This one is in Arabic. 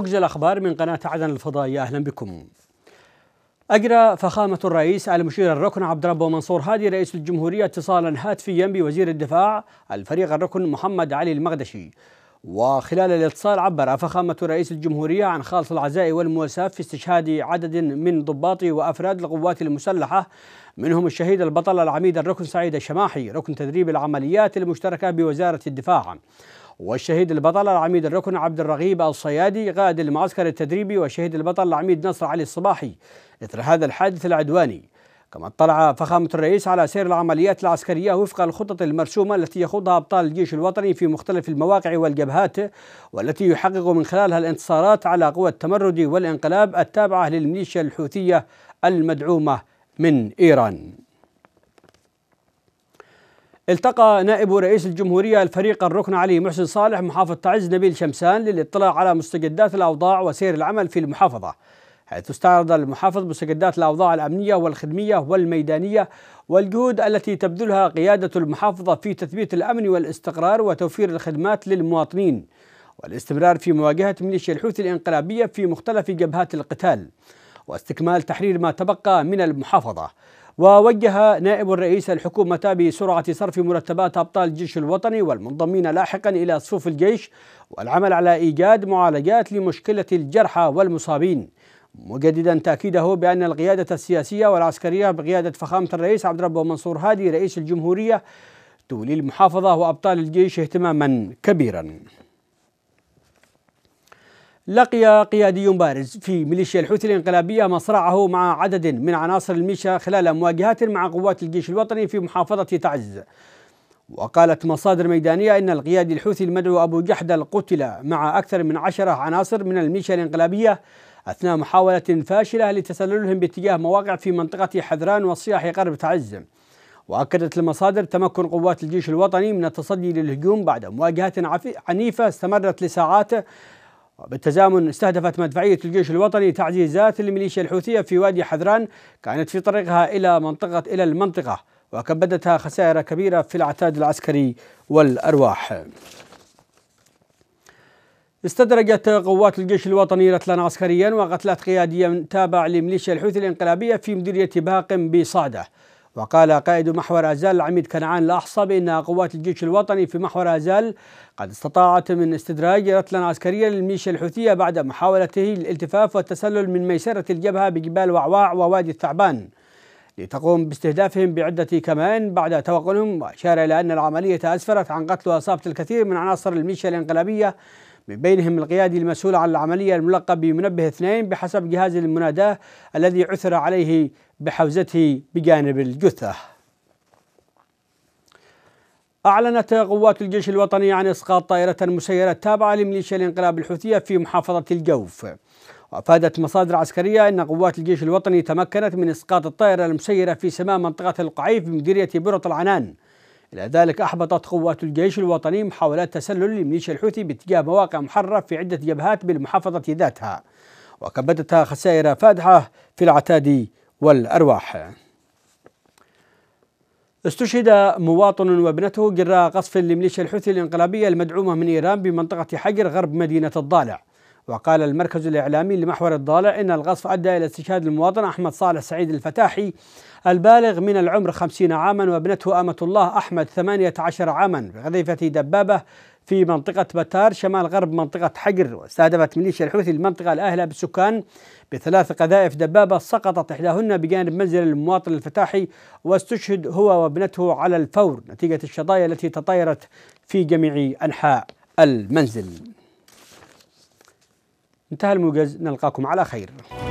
موجز الأخبار من قناة عدن الفضائية أهلا بكم أجرى فخامة الرئيس المشير الركن عبد ربه منصور هادي رئيس الجمهورية اتصالا هاتفيا بوزير الدفاع الفريق الركن محمد علي المقدشي وخلال الاتصال عبر فخامة رئيس الجمهورية عن خالص العزاء والمواساة في استشهاد عدد من ضباط وأفراد القوات المسلحة منهم الشهيد البطل العميد الركن سعيد الشماحي ركن تدريب العمليات المشتركة بوزارة الدفاع والشهيد البطل العميد الركن عبد الرغيب الصيادي قائد المعسكر التدريبي والشهيد البطل العميد نصر علي الصباحي إثر هذا الحادث العدواني كما اطلع فخامة الرئيس على سير العمليات العسكرية وفق الخطط المرسومة التي يخوضها أبطال الجيش الوطني في مختلف المواقع والجبهات والتي يحقق من خلالها الانتصارات على قوى التمرد والانقلاب التابعة للميليشيا الحوثية المدعومة من إيران التقى نائب رئيس الجمهورية الفريق الركن علي محسن صالح محافظ تعز نبيل شمسان للاطلاع على مستجدات الأوضاع وسير العمل في المحافظة حيث استعرض المحافظ مستجدات الأوضاع الأمنية والخدمية والميدانية والجهود التي تبذلها قيادة المحافظة في تثبيت الأمن والاستقرار وتوفير الخدمات للمواطنين والاستمرار في مواجهة ميليشيا الحوثي الانقلابية في مختلف جبهات القتال واستكمال تحرير ما تبقى من المحافظة ووجه نائب الرئيس الحكومة بسرعة صرف مرتبات أبطال الجيش الوطني والمنضمين لاحقا إلى صفوف الجيش والعمل على إيجاد معالجات لمشكلة الجرحى والمصابين مجددا تأكيده بأن القيادة السياسية والعسكرية بقيادة فخامة الرئيس عبد ربه منصور هادي رئيس الجمهورية تولي المحافظة وأبطال الجيش اهتماما كبيرا لقي قيادي بارز في ميليشيا الحوثي الانقلابية مصرعه مع عدد من عناصر الميليشيا خلال مواجهات مع قوات الجيش الوطني في محافظة تعز وقالت مصادر ميدانية أن القيادي الحوثي المدعو أبو جحده قتل مع أكثر من عشرة عناصر من الميليشيا الانقلابية أثناء محاولة فاشلة لتسللهم باتجاه مواقع في منطقة حذران والصياح غرب تعز وأكدت المصادر تمكن قوات الجيش الوطني من التصدي للهجوم بعد مواجهات عنيفة استمرت لساعات وبالتزامن استهدفت مدفعية الجيش الوطني تعزيزات الميليشيا الحوثية في وادي حذران كانت في طريقها إلى منطقة إلى المنطقة وكبدتها خسائر كبيرة في العتاد العسكري والأرواح استدرجت قوات الجيش الوطني رتلا عسكريا وقتلات قياديا تابع لميليشيا الحوثي الانقلابية في مديرية باقم بصعدة وقال قائد محور أزال العميد كنعان الأحصى بأن قوات الجيش الوطني في محور أزال قد استطاعت من استدراج رتلا عسكريا للميليشيا الحوثية بعد محاولته الالتفاف والتسلل من ميسرة الجبهة بجبال وعواع ووادي الثعبان لتقوم باستهدافهم بعدة كمان بعد توغلهم وأشار إلى أن العملية أسفرت عن قتل وإصابة الكثير من عناصر الميليشيا الانقلابية من بينهم القيادي المسؤول عن العملية الملقب بمنبه اثنين بحسب جهاز المناداة الذي عثر عليه بحوزته بجانب الجثة أعلنت قوات الجيش الوطني عن إسقاط طائرة مسيرة تابعة لميليشيا الانقلاب الحوثية في محافظة الجوف وأفادت مصادر عسكرية أن قوات الجيش الوطني تمكنت من إسقاط الطائرة المسيرة في سماء منطقة القعيف بمديرية برط العنان إلى ذلك أحبطت قوات الجيش الوطني محاولات تسلل لميليشيا الحوثي باتجاه مواقع محررة في عدة جبهات بالمحافظة ذاتها وكبدتها خسائر فادحة في العتاد والأرواح استشهد مواطن وابنته جراء قصف لميليشيا الحوثي الانقلابية المدعومة من إيران بمنطقة حجر غرب مدينة الضالع وقال المركز الإعلامي لمحور الضالع إن الغصف أدى إلى استشهاد المواطن أحمد صالح سعيد الفتاحي البالغ من العمر خمسين عاما وابنته أمة الله أحمد ثمانية عشر عاما بقذيفة دبابة في منطقة بتار شمال غرب منطقة حجر واستهدفت ميليشيا الحوثي المنطقة الآهلة بالسكان بثلاث قذائف دبابة سقطت إحداهن بجانب منزل المواطن الفتاحي واستشهد هو وابنته على الفور نتيجة الشظايا التي تطايرت في جميع أنحاء المنزل انتهى الموجز نلقاكم على خير